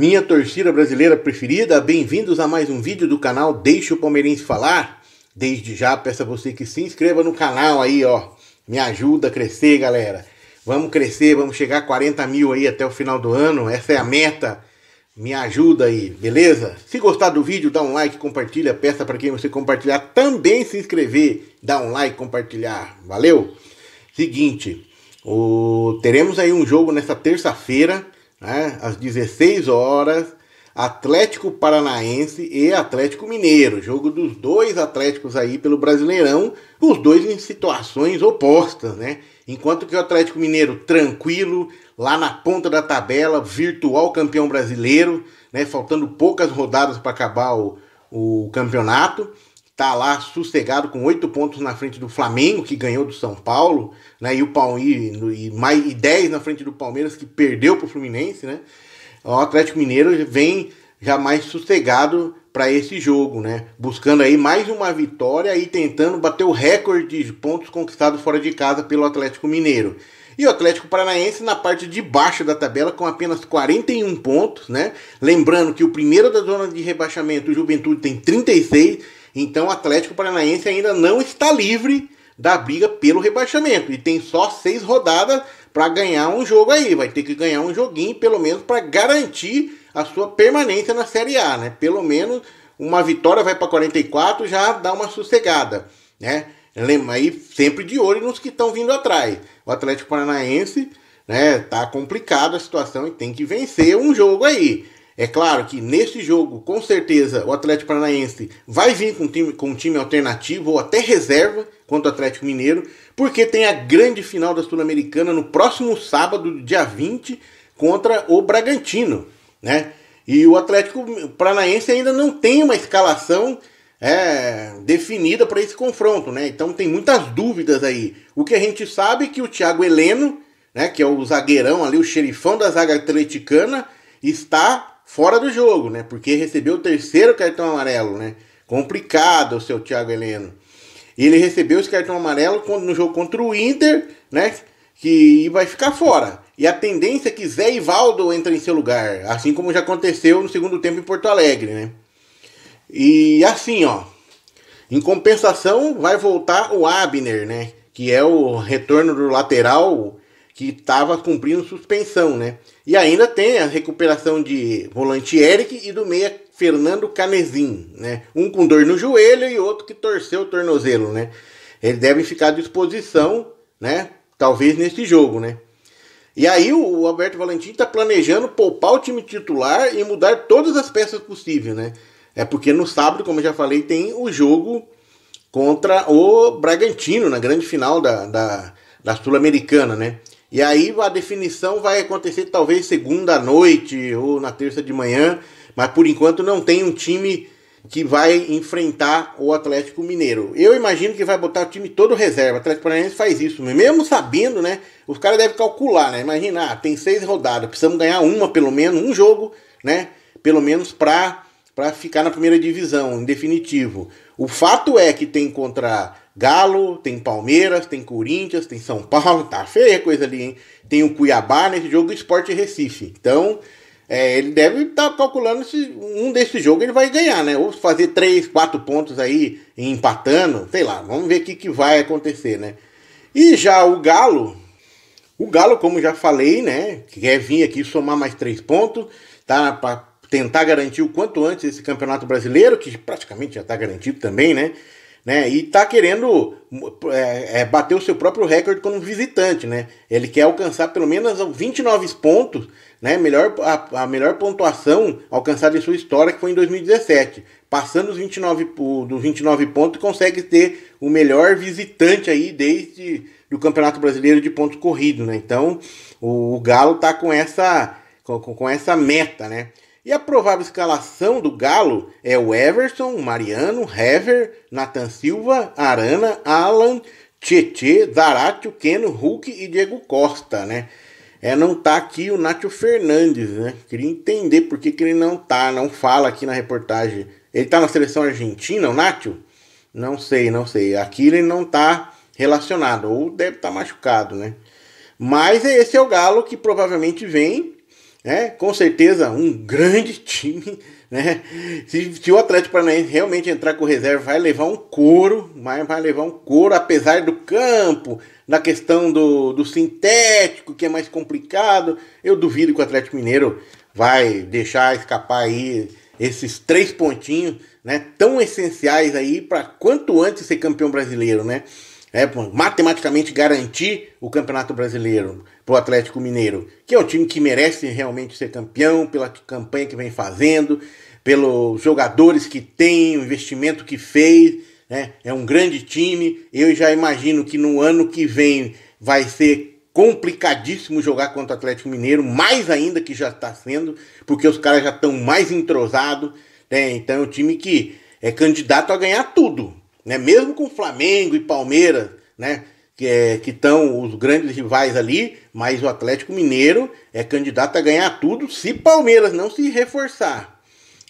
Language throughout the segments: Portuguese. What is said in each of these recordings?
Minha torcida brasileira preferida, bem-vindos a mais um vídeo do canal Deixa o Palmeirense Falar. Desde já peço a você que se inscreva no canal aí, ó. Me ajuda a crescer, galera. Vamos crescer, vamos chegar a 40 mil aí até o final do ano. Essa é a meta. Me ajuda aí, beleza? Se gostar do vídeo, dá um like, compartilha. Peça para quem você compartilhar também se inscrever. Dá um like, compartilhar. Valeu? Seguinte, o... teremos aí um jogo nessa terça-feira né, às 16 horas, Atlético Paranaense e Atlético Mineiro. Jogo dos dois Atléticos aí pelo Brasileirão, os dois em situações opostas, né? Enquanto que o Atlético Mineiro tranquilo, lá na ponta da tabela, virtual campeão brasileiro, né? Faltando poucas rodadas para acabar o, o campeonato tá lá sossegado com oito pontos na frente do Flamengo, que ganhou do São Paulo, né? E o Palmeiras e mais 10 na frente do Palmeiras que perdeu para o Fluminense, né? O Atlético Mineiro vem já mais sossegado para esse jogo, né? Buscando aí mais uma vitória e tentando bater o recorde de pontos conquistados fora de casa pelo Atlético Mineiro. E o Atlético Paranaense na parte de baixo da tabela com apenas 41 pontos, né? Lembrando que o primeiro da zona de rebaixamento, o Juventude, tem 36 então o Atlético Paranaense ainda não está livre da briga pelo rebaixamento. E tem só seis rodadas para ganhar um jogo aí. Vai ter que ganhar um joguinho, pelo menos, para garantir a sua permanência na Série A. Né? Pelo menos uma vitória vai para 44, já dá uma sossegada. Né? Lembra aí sempre de olho nos que estão vindo atrás. O Atlético Paranaense né, tá complicada a situação e tem que vencer um jogo aí. É claro que neste jogo, com certeza, o Atlético Paranaense vai vir com um time, com um time alternativo ou até reserva contra o Atlético Mineiro, porque tem a grande final da Sul-Americana no próximo sábado, dia 20, contra o Bragantino, né? E o Atlético Paranaense ainda não tem uma escalação é, definida para esse confronto, né? Então tem muitas dúvidas aí. O que a gente sabe é que o Thiago Heleno, né, que é o zagueirão ali, o xerifão da zaga atleticana, está fora do jogo, né? Porque recebeu o terceiro cartão amarelo, né? Complicado o seu Thiago Heleno. ele recebeu esse cartão amarelo no jogo contra o Inter, né? Que vai ficar fora. E a tendência é que Zé Ivaldo entre em seu lugar, assim como já aconteceu no segundo tempo em Porto Alegre, né? E assim, ó. Em compensação, vai voltar o Abner, né? Que é o retorno do lateral que estava cumprindo suspensão, né? E ainda tem a recuperação de volante Eric e do meia Fernando Canezin, né? Um com dor no joelho e outro que torceu o tornozelo, né? Eles devem ficar à disposição, né? Talvez nesse jogo, né? E aí o, Alberto Valentim está planejando poupar o time titular e mudar todas as peças possíveis, né? É porque no sábado, como eu já falei, tem o jogo contra o Bragantino na grande final da, da, da Sul-Americana, né? E aí a definição vai acontecer talvez segunda noite ou na terça de manhã, mas por enquanto não tem um time que vai enfrentar o Atlético Mineiro. Eu imagino que vai botar o time todo reserva. O Atlético Paranaense faz isso, mesmo sabendo, né? Os caras devem calcular, né? Imaginar, ah, tem seis rodadas, precisamos ganhar uma pelo menos, um jogo, né? Pelo menos para para ficar na primeira divisão, em definitivo. O fato é que tem contra Galo, tem Palmeiras, tem Corinthians, tem São Paulo, tá feia a coisa ali, hein? Tem o Cuiabá nesse jogo, Esporte Recife. Então, é, ele deve estar tá calculando se um desse jogo ele vai ganhar, né? Ou fazer três, quatro pontos aí empatando, sei lá, vamos ver o que, que vai acontecer, né? E já o Galo, o Galo, como já falei, né? Quer vir aqui somar mais três pontos, tá? tentar garantir o quanto antes esse Campeonato Brasileiro, que praticamente já está garantido também, né? né? E está querendo é, é, bater o seu próprio recorde como visitante, né? Ele quer alcançar pelo menos 29 pontos, né? Melhor, a, a melhor pontuação alcançada em sua história, que foi em 2017. Passando os 29, dos 29 pontos, consegue ter o melhor visitante aí desde do Campeonato Brasileiro de pontos corridos, né? Então, o, o Galo está com essa com, com essa meta, né? E a provável escalação do Galo é o Everson, Mariano, Hever, Nathan Silva, Arana, Alan, Tietê, Zaratio, Keno, Hulk e Diego Costa, né? É, não tá aqui o Nátio Fernandes, né? Queria entender por que, que ele não tá, não fala aqui na reportagem. Ele tá na seleção argentina, o Nátio? Não sei, não sei. Aqui ele não tá relacionado, ou deve estar tá machucado, né? Mas esse é o Galo que provavelmente vem né? Com certeza um grande time, né? Se, se o Atlético Paranaense realmente entrar com reserva, vai levar um couro, mas vai levar um couro, apesar do campo, na questão do, do sintético, que é mais complicado. Eu duvido que o Atlético Mineiro vai deixar escapar aí esses três pontinhos, né? Tão essenciais aí para quanto antes ser campeão brasileiro, né? é, matematicamente garantir o Campeonato Brasileiro para o Atlético Mineiro, que é um time que merece realmente ser campeão pela campanha que vem fazendo, pelos jogadores que tem, o investimento que fez. Né? É um grande time. Eu já imagino que no ano que vem vai ser complicadíssimo jogar contra o Atlético Mineiro, mais ainda que já está sendo, porque os caras já estão mais entrosados. Né? Então é um time que é candidato a ganhar tudo, né? Mesmo com Flamengo e Palmeiras, né? Que é, estão os grandes rivais ali, mas o Atlético Mineiro é candidato a ganhar tudo se Palmeiras não se reforçar,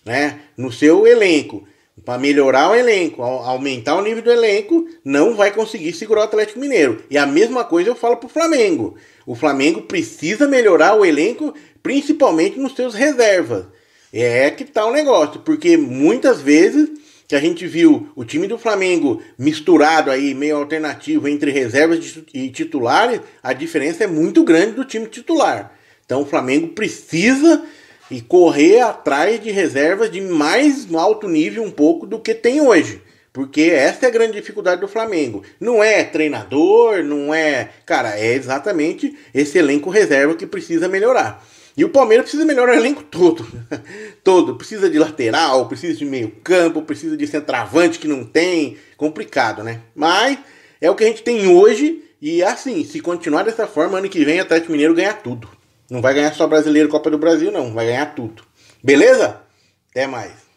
né? No seu elenco. Para melhorar o elenco, aumentar o nível do elenco, não vai conseguir segurar o Atlético Mineiro. E a mesma coisa eu falo para o Flamengo. O Flamengo precisa melhorar o elenco, principalmente nos seus reservas. É que tá o negócio, porque muitas vezes que a gente viu o time do Flamengo misturado aí, meio alternativo entre reservas e titulares, a diferença é muito grande do time titular. Então o Flamengo precisa e correr atrás de reservas de mais alto nível um pouco do que tem hoje. Porque essa é a grande dificuldade do Flamengo. Não é treinador, não é. Cara, é exatamente esse elenco reserva que precisa melhorar. E o Palmeiras precisa melhorar o elenco todo. todo. Precisa de lateral, precisa de meio campo, precisa de centroavante que não tem. Complicado, né? Mas é o que a gente tem hoje. E assim, se continuar dessa forma, ano que vem o Atlético Mineiro ganha tudo. Não vai ganhar só Brasileiro Copa do Brasil, não. Vai ganhar tudo. Beleza? Até mais.